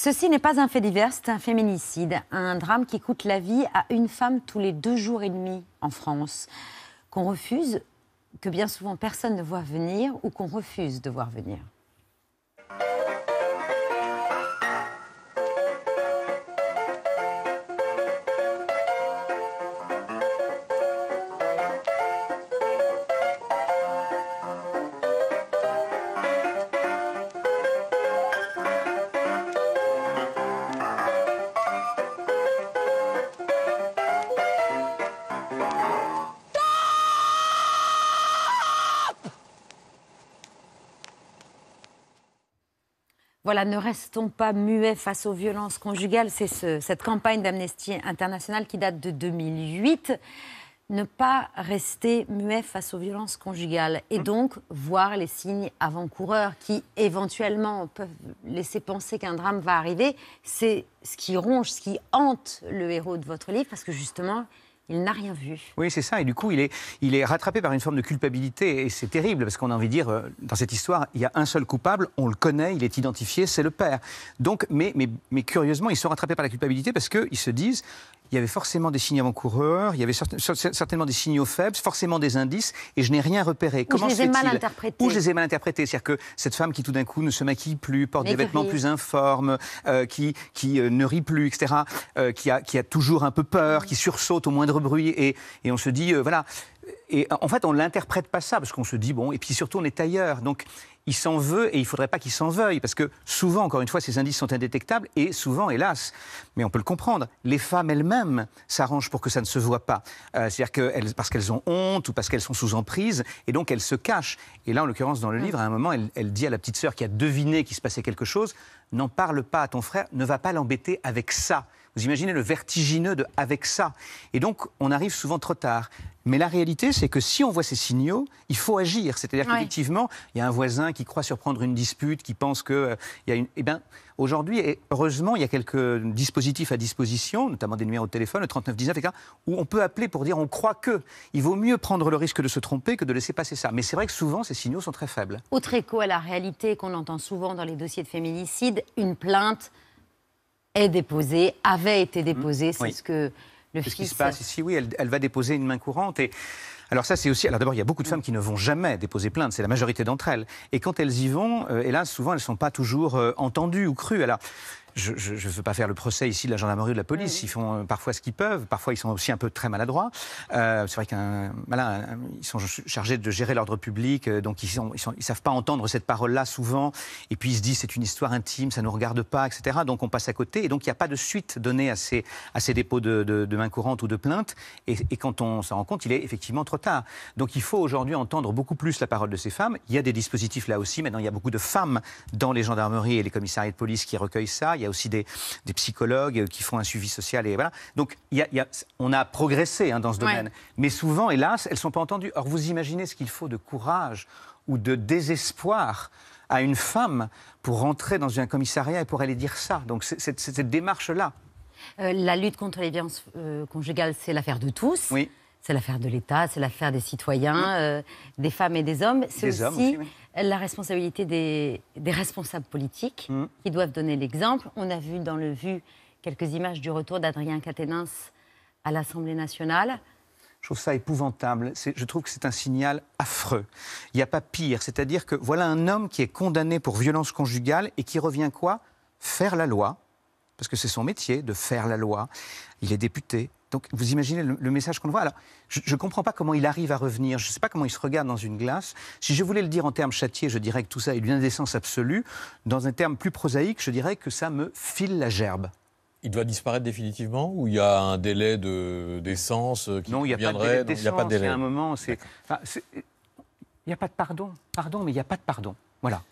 Ceci n'est pas un fait divers, c'est un féminicide, un drame qui coûte la vie à une femme tous les deux jours et demi en France, qu'on refuse, que bien souvent personne ne voit venir ou qu'on refuse de voir venir. voilà, ne restons pas muets face aux violences conjugales. C'est cette campagne d'Amnesty International qui date de 2008. Ne pas rester muet face aux violences conjugales et donc voir les signes avant-coureurs qui éventuellement peuvent laisser penser qu'un drame va arriver, c'est ce qui ronge, ce qui hante le héros de votre livre parce que justement, il n'a rien vu. Oui, c'est ça. Et du coup, il est, il est rattrapé par une forme de culpabilité. Et c'est terrible, parce qu'on a envie de dire, euh, dans cette histoire, il y a un seul coupable, on le connaît, il est identifié, c'est le père. Donc, mais, mais, mais curieusement, ils sont rattrapés par la culpabilité parce qu'ils se disent, il y avait forcément des signes avant-coureurs, il y avait certainement des signaux faibles, forcément des indices, et je n'ai rien repéré. Comment je les ai mal interprétés. Ou je les ai mal interprétés. C'est-à-dire que cette femme qui tout d'un coup ne se maquille plus, porte des vêtements plus informes, euh, qui, qui euh, ne rit plus, etc., qui, a, qui a toujours un peu peur, mm. qui sursaute au moindre bruit. Et, et on se dit, euh, voilà. Et en fait, on l'interprète pas ça, parce qu'on se dit, bon, et puis surtout, on est ailleurs. Donc, il s'en veut, et il ne faudrait pas qu'il s'en veuille, parce que souvent, encore une fois, ces indices sont indétectables, et souvent, hélas, mais on peut le comprendre, les femmes elles-mêmes s'arrangent pour que ça ne se voit pas. Euh, c'est-à-dire que parce qu'elles ont honte, ou parce qu'elles sont sous emprise, et donc elles se cachent. Et là, en l'occurrence, dans le mm. livre, à un moment, elle, elle dit à la petite sœur qui a deviné qu'il se passait quelque chose, n'en parle pas à ton frère, ne va pas l'embêter avec ça. Vous imaginez le vertigineux de avec ça. Et donc, on arrive souvent trop tard. Mais la réalité, c'est que si on voit ces signaux, il faut agir. C'est-à-dire collectivement. qu'effectivement, il y a un voisin qui croit surprendre une dispute, qui pense qu'il euh, il y a une. Eh bien, aujourd'hui, heureusement, il y a quelques dispositifs à disposition, notamment des numéros de téléphone, le 3919, etc., où on peut appeler pour dire on croit que. Il vaut mieux prendre le risque de se tromper que de laisser passer ça. Mais c'est vrai que souvent, ces signaux sont très faibles. Autre écho à la réalité qu'on entend souvent dans les dossiers de féminicide, une plainte est déposée, avait été hmm. déposée. C'est ce que le fils... Ce qui se passe ici, oui, elle, va déposer une main courante et. Alors ça, c'est aussi. Alors d'abord, il y a beaucoup de hmm. femmes qui ne vont jamais déposer plainte. C'est la majorité d'entre elles. Et quand elles y vont, et euh, hélas, souvent, elles ne sont pas toujours euh, entendues ou crues. Alors, je ne veux pas faire le procès ici de la gendarmerie ou de la police. Ils font euh, parfois ce qu'ils peuvent. Parfois, ils sont aussi un peu très maladroits. Euh, c'est vrai qu'un, ils sont chargés de gérer l'ordre public, euh, donc ils ne ils savent pas entendre cette parole-là souvent. Et puis, ils se disent, c'est une histoire intime, ça ne nous regarde pas, etc. Donc, on passe à côté. Et donc, il n'y a pas de suite donnée à ces, à ces dépôts de, de, main courante ou de plainte. Et, quand on s'en rend compte, il est effectivement trop tard. Donc, il faut aujourd'hui entendre beaucoup plus la parole de ces femmes. Il y a des dispositifs là aussi. Maintenant, il y a beaucoup de femmes dans les gendarmeries et les commissariats de police qui recueillent ça a aussi des, des psychologues qui font un suivi social. Et voilà. Donc, y y a, on a progressé hein, dans ce domaine. Mais souvent, hélas, elles ne sont pas entendues. Or, vous imaginez ce qu'il faut de courage ou de désespoir à une femme pour rentrer dans un commissariat et pour aller dire ça. Donc, cette, cette démarche-là. Euh, la lutte contre les violences euh, conjugales, c'est l'affaire de tous. Oui. C'est l'affaire de l'État, c'est l'affaire des citoyens, mm. euh, des femmes et des hommes. C'est aussi, la responsabilité des, responsables politiques mm. qui doivent donner l'exemple. On a vu dans le vu quelques images du retour d'Adrien Quatennens à l'Assemblée nationale. Je trouve ça épouvantable. Je trouve que c'est un signal affreux. Il n'y a pas pire. C'est-à-dire que voilà un homme qui est condamné pour violence conjugale et qui revient quoi Faire la loi. Parce que c'est son métier de faire la loi. Il est député, donc vous imaginez le, message qu'on voit. Alors, je ne comprends pas comment il arrive à revenir. Je ne sais pas comment il se regarde dans une glace. Si je voulais le dire en termes châtiés, je dirais que tout ça est d'une indécence absolue. Dans un terme plus prosaïque, je dirais que ça me file la gerbe. Il doit disparaître définitivement ou il y a un délai d'essence euh, qui non, il n'y a, pas de délai. Il y a un moment, Il n'y a pas de pardon. Pardon, mais il n'y a pas de pardon. Voilà.